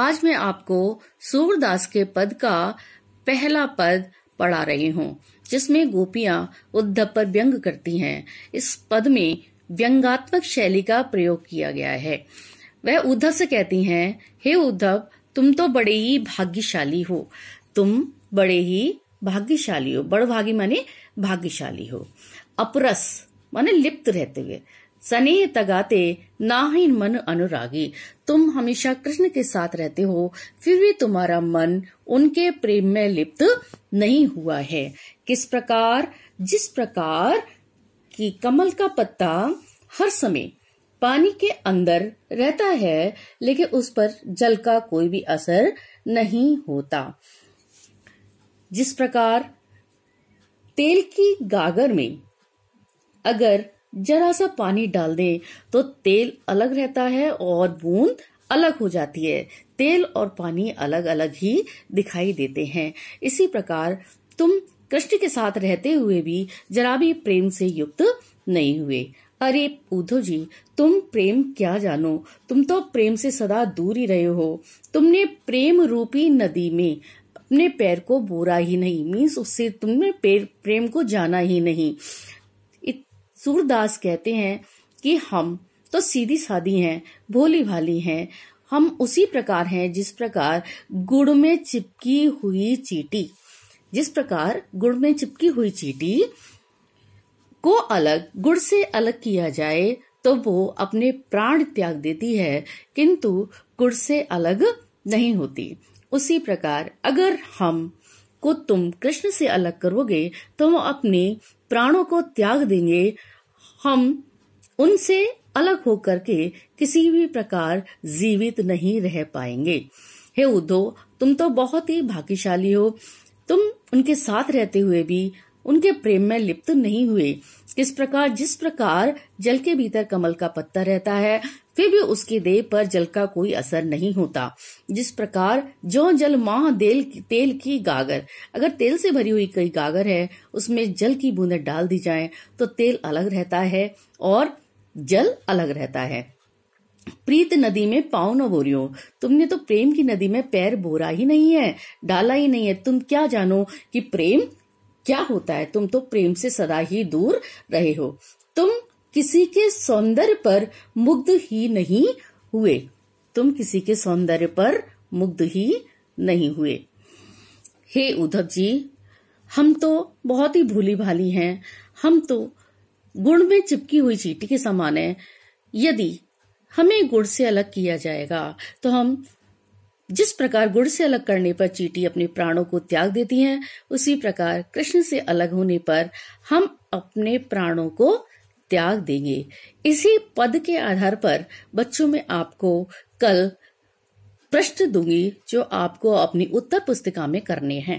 आज मैं आपको सूरदास के पद का पहला पद पढ़ा रही हूँ जिसमें गोपियां उद्धव पर व्यंग करती हैं इस पद में व्यंगात्मक शैली का प्रयोग किया गया है वह उद्धव से कहती हैं हे उद्धव तुम तो बड़े ही भाग्यशाली हो तुम बड़े ही भाग्यशाली हो बड़ भागी माने भाग्यशाली हो अपरस माने लिप्त रहते हुए स्नेह तगाते ना ही मन अनुरागी तुम हमेशा कृष्ण के साथ रहते हो फिर भी तुम्हारा मन उनके प्रेम में लिप्त नहीं हुआ है किस प्रकार जिस प्रकार कि कमल का पत्ता हर समय पानी के अंदर रहता है लेकिन उस पर जल का कोई भी असर नहीं होता जिस प्रकार तेल की गागर में अगर जरा सा पानी डाल दे तो तेल अलग रहता है और बूंद अलग हो जाती है तेल और पानी अलग अलग ही दिखाई देते हैं इसी प्रकार तुम कृष्ण के साथ रहते हुए भी जरा भी प्रेम से युक्त नहीं हुए अरे उद्धव जी तुम प्रेम क्या जानो तुम तो प्रेम से सदा दूर ही रहे हो तुमने प्रेम रूपी नदी में अपने पैर को बोरा ही नहीं मीन्स उससे तुमने प्रेम को जाना ही नहीं सूरदास कहते हैं कि हम तो सीधी सादी हैं भोली भाली हैं हम उसी प्रकार हैं जिस प्रकार गुड़ में चिपकी हुई चीटी जिस प्रकार गुड़ में चिपकी हुई चीटी को अलग गुड़ से अलग किया जाए तो वो अपने प्राण त्याग देती है किंतु गुड़ से अलग नहीं होती उसी प्रकार अगर हम को तुम कृष्ण से अलग करोगे तो वो अपने प्राणों को त्याग देंगे हम उनसे अलग होकर के किसी भी प्रकार जीवित नहीं रह पाएंगे हे उद्धव तुम तो बहुत ही भाग्यशाली हो तुम उनके साथ रहते हुए भी उनके प्रेम में लिप्त नहीं हुए किस प्रकार जिस प्रकार जल के भीतर कमल का पत्ता रहता है फिर भी उसकी देह पर जल का कोई असर नहीं होता जिस प्रकार जो जल माह तेल तेल की गागर अगर तेल से भरी हुई कई गागर है उसमें जल की बूंदे डाल दी जाए तो तेल अलग रहता है और जल अलग रहता है प्रीत नदी में पाओ न बोरियो तुमने तो प्रेम की नदी में पैर बोरा ही नहीं है डाला ही नहीं है तुम क्या जानो कि प्रेम क्या होता है तुम तो प्रेम से सदा ही दूर रहे हो तुम किसी के सौंदर्य पर मुग्ध ही नहीं हुए तुम किसी के सौंदर्य पर मुग्ध ही नहीं हुए हे उद्धव जी हम तो बहुत ही भूली भाली हैं हम तो गुण में चिपकी हुई चीटी के समान है यदि हमें गुड़ से अलग किया जाएगा तो हम जिस प्रकार गुड़ से अलग करने पर चीटी अपने प्राणों को त्याग देती है उसी प्रकार कृष्ण से अलग होने पर हम अपने प्राणों को त्याग देंगे इसी पद के आधार पर बच्चों में आपको कल प्रश्न दूंगी जो आपको अपनी उत्तर पुस्तिका में करने हैं